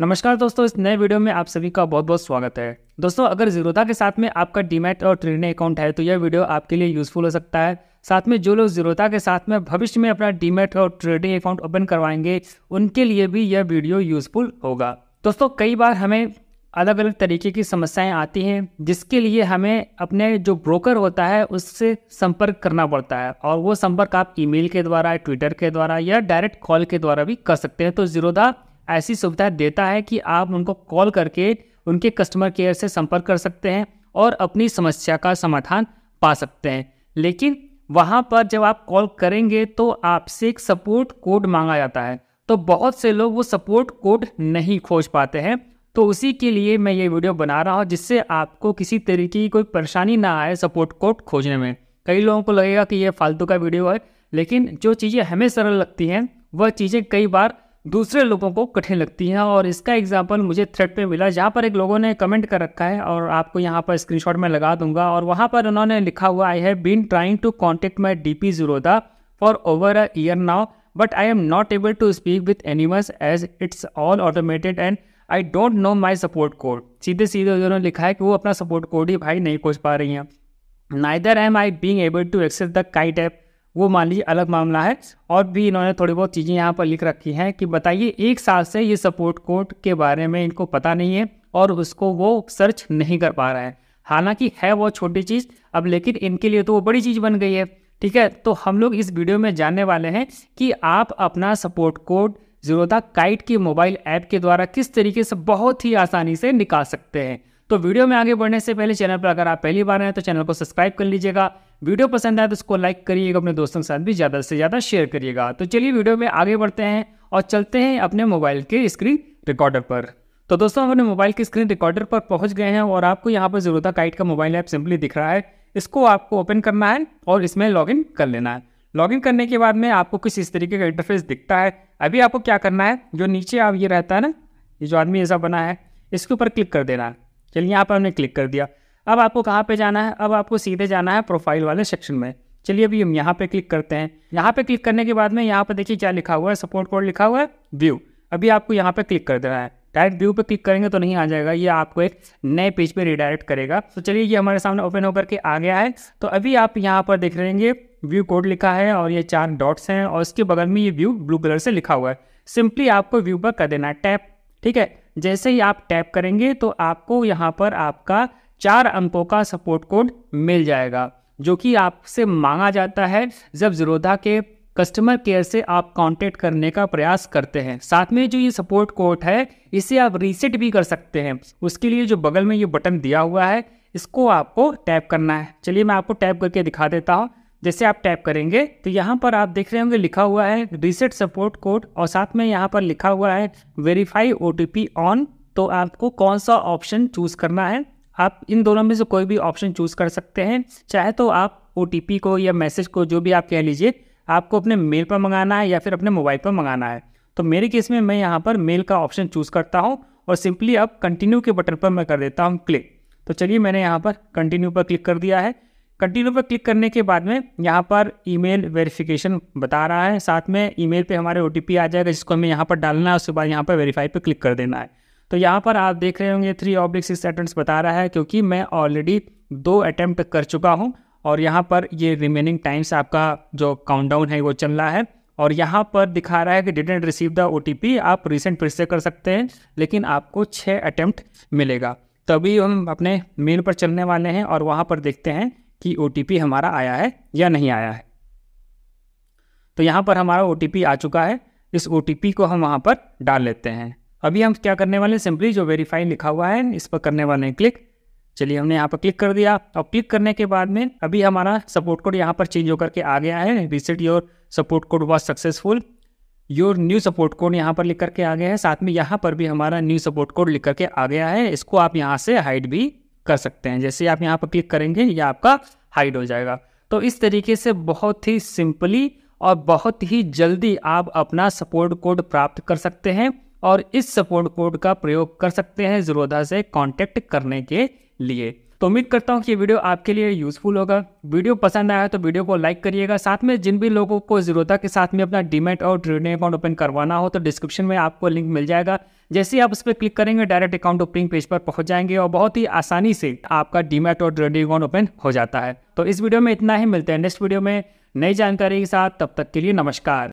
नमस्कार दोस्तों इस नए वीडियो में आप सभी का बहुत बहुत स्वागत है दोस्तों अगर जीरोधा के साथ में आपका डीमेट और ट्रेडिंग अकाउंट है तो यह वीडियो आपके लिए यूजफुल हो सकता है साथ में जो लोग जीरोधा के साथ में भविष्य में अपना डीमेट और ट्रेडिंग अकाउंट ओपन करवाएंगे उनके लिए भी यह वीडियो यूजफुल होगा दोस्तों कई बार हमें अलग अलग तरीके की समस्याएं आती हैं जिसके लिए हमें अपने जो ब्रोकर होता है उससे संपर्क करना पड़ता है और वो संपर्क आप ईमेल के द्वारा ट्विटर के द्वारा या डायरेक्ट कॉल के द्वारा भी कर सकते हैं तो जीरोधा ऐसी सुविधा देता है कि आप उनको कॉल करके उनके कस्टमर केयर से संपर्क कर सकते हैं और अपनी समस्या का समाधान पा सकते हैं लेकिन वहाँ पर जब आप कॉल करेंगे तो आपसे एक सपोर्ट कोड मांगा जाता है तो बहुत से लोग वो सपोर्ट कोड नहीं खोज पाते हैं तो उसी के लिए मैं ये वीडियो बना रहा हूँ जिससे आपको किसी तरीके की कोई परेशानी ना आए सपोर्ट कोड खोजने में कई लोगों को लगेगा कि ये फालतू का वीडियो है लेकिन जो चीज़ें हमें सरल लगती हैं वह चीज़ें कई बार दूसरे लोगों को कठिन लगती हैं और इसका एग्जाम्पल मुझे थ्रेड पे मिला जहाँ पर एक लोगों ने कमेंट कर रखा है और आपको यहाँ पर स्क्रीनशॉट में लगा दूंगा और वहाँ पर उन्होंने लिखा हुआ I have been trying to contact my D P Zerodha for over a year now but I am not able to speak with animals as it's all automated and I don't know my support code सीधे सीधे उन्होंने लिखा है कि वो अपना support code ही भाई नहीं खोज पा रही हैं neither am I being able to access the kite app वो मान लीजिए अलग मामला है और भी इन्होंने थोड़ी बहुत चीज़ें यहाँ पर लिख रखी हैं कि बताइए एक साल से ये सपोर्ट कोड के बारे में इनको पता नहीं है और उसको वो सर्च नहीं कर पा रहा है हालांकि है वो छोटी चीज़ अब लेकिन इनके लिए तो वो बड़ी चीज़ बन गई है ठीक है तो हम लोग इस वीडियो में जानने वाले हैं कि आप अपना सपोर्ट कोड जीरोधा काइट की मोबाइल ऐप के द्वारा किस तरीके से बहुत ही आसानी से निकाल सकते हैं तो वीडियो में आगे बढ़ने से पहले चैनल पर अगर आप पहली बार हैं तो चैनल को सब्सक्राइब कर लीजिएगा वीडियो पसंद आए तो उसको लाइक करिएगा अपने दोस्तों के साथ भी ज़्यादा से ज़्यादा शेयर करिएगा तो चलिए वीडियो में आगे बढ़ते हैं और चलते हैं अपने मोबाइल के स्क्रीन रिकॉर्डर पर तो दोस्तों हम अपने मोबाइल के स्क्रीन रिकॉर्डर पर पहुँच गए हैं और आपको यहाँ पर जरूरत काइट का मोबाइल ऐप सिंपली दिख रहा है इसको आपको ओपन करना है और इसमें लॉगिन कर लेना है लॉगिन करने के बाद में आपको कुछ इस तरीके का इंटरफेस दिखता है अभी आपको क्या करना है जो नीचे आप ये रहता है ना ये जो आदमी ऐसा बना है इसके ऊपर क्लिक कर देना है चलिए यहाँ पर हमने क्लिक कर दिया अब आपको कहाँ पे जाना है अब आपको सीधे जाना है प्रोफाइल वाले सेक्शन में चलिए अभी हम यहाँ पे क्लिक करते हैं यहाँ पे क्लिक करने के बाद में यहाँ पे देखिए क्या लिखा हुआ है सपोर्ट कोड लिखा हुआ है व्यू अभी आपको यहाँ पे क्लिक कर देना है डायरेक्ट व्यू पे क्लिक करेंगे तो नहीं आ जाएगा ये आपको एक नए पेज पे रिडायरेक्ट करेगा तो चलिए ये हमारे सामने ओपन होकर के आ गया है तो अभी आप यहाँ पर देख रहेंगे व्यू कोड लिखा है और ये चार डॉट्स हैं और इसके बगल में ये व्यू ब्लू कलर से लिखा हुआ है सिंपली आपको व्यू पर कर देना है टैप ठीक है जैसे ही आप टैप करेंगे तो आपको यहाँ पर आपका चार अंकों का सपोर्ट कोड मिल जाएगा जो कि आपसे मांगा जाता है जब ज़ीरोधा के कस्टमर केयर से आप कांटेक्ट करने का प्रयास करते हैं साथ में जो ये सपोर्ट कोड है इसे आप रीसेट भी कर सकते हैं उसके लिए जो बगल में ये बटन दिया हुआ है इसको आपको टैप करना है चलिए मैं आपको टैप करके दिखा देता हूँ जैसे आप टैप करेंगे तो यहाँ पर आप देख रहे होंगे लिखा हुआ है रीसेट सपोर्ट कोड और साथ में यहाँ पर लिखा हुआ है वेरीफाई ओ ऑन तो आपको कौन सा ऑप्शन चूज़ करना है आप इन दोनों में से कोई भी ऑप्शन चूज़ कर सकते हैं चाहे तो आप ओ को या मैसेज को जो भी आप कह लीजिए आपको अपने मेल पर मंगाना है या फिर अपने मोबाइल पर मंगाना है तो मेरे केस में मैं यहाँ पर मेल का ऑप्शन चूज़ करता हूँ और सिंपली अब कंटिन्यू के बटन पर मैं कर देता हूँ क्लिक तो चलिए मैंने यहाँ पर कंटिन्यू पर क्लिक कर दिया है कंटिन्यू पर क्लिक करने के बाद में यहाँ पर ईमेल वेरिफिकेशन बता रहा है साथ में ईमेल पे हमारे ओ आ जाएगा जिसको हमें यहाँ पर डालना है उसके बाद यहाँ पर वेरीफाई पे क्लिक कर देना है तो यहाँ पर आप देख रहे होंगे थ्री ऑब्लिक सिक्स अटेंट्स बता रहा है क्योंकि मैं ऑलरेडी दो अटैम्प्ट कर चुका हूँ और यहाँ पर ये रिमेनिंग टाइम्स आपका जो डाउन है वो चल रहा है और यहाँ पर दिखा रहा है कि डिडेंट रिसीव द ओ आप रिसेंट फिर से कर सकते हैं लेकिन आपको छः अटैम्प्ट मिलेगा तभी हम अपने मेल पर चलने वाले हैं और वहाँ पर देखते हैं कि ओ हमारा आया है या नहीं आया है तो यहाँ पर हमारा ओ आ चुका है इस ओ को हम वहाँ पर डाल लेते हैं अभी हम क्या करने वाले हैं सिंपली जो वेरीफाई लिखा हुआ है इस पर करने वाले हैं क्लिक चलिए हमने यहाँ पर क्लिक कर दिया और क्लिक करने के बाद में अभी हमारा सपोर्ट कोड यहाँ पर चेंज होकर के आ गया है reset your support code was successful your new support code यहाँ पर लिख करके आ गया है साथ में यहाँ पर भी हमारा न्यू सपोर्ट कोड लिख करके आ गया है इसको आप यहाँ से हाइड भी कर सकते हैं जैसे आप यहाँ पर क्लिक करेंगे ये आपका हाइड हो जाएगा तो इस तरीके से बहुत ही सिंपली और बहुत ही जल्दी आप अपना सपोर्ट कोड प्राप्त कर सकते हैं और इस सपोर्ट कोड का प्रयोग कर सकते हैं ज़रूरदा से कॉन्टैक्ट करने के लिए तो उम्मीद करता हूँ कि ये वीडियो आपके लिए यूज़फुल होगा वीडियो पसंद आया तो वीडियो को लाइक करिएगा साथ में जिन भी लोगों को ज़रूरता के साथ में अपना डीमेट और ट्रेडिंग अकाउंट ओपन करवाना हो तो डिस्क्रिप्शन में आपको लिंक मिल जाएगा जैसे ही आप उस पर क्लिक करेंगे डायरेक्ट अकाउंट ओपनिंग पेज पर पहुंच जाएंगे और बहुत ही आसानी से आपका डीमेट और ट्रेडिंग अकाउंट ओपन हो जाता है तो इस वीडियो में इतना ही मिलते हैं नेक्स्ट वीडियो में नई जानकारी के साथ तब तक के लिए नमस्कार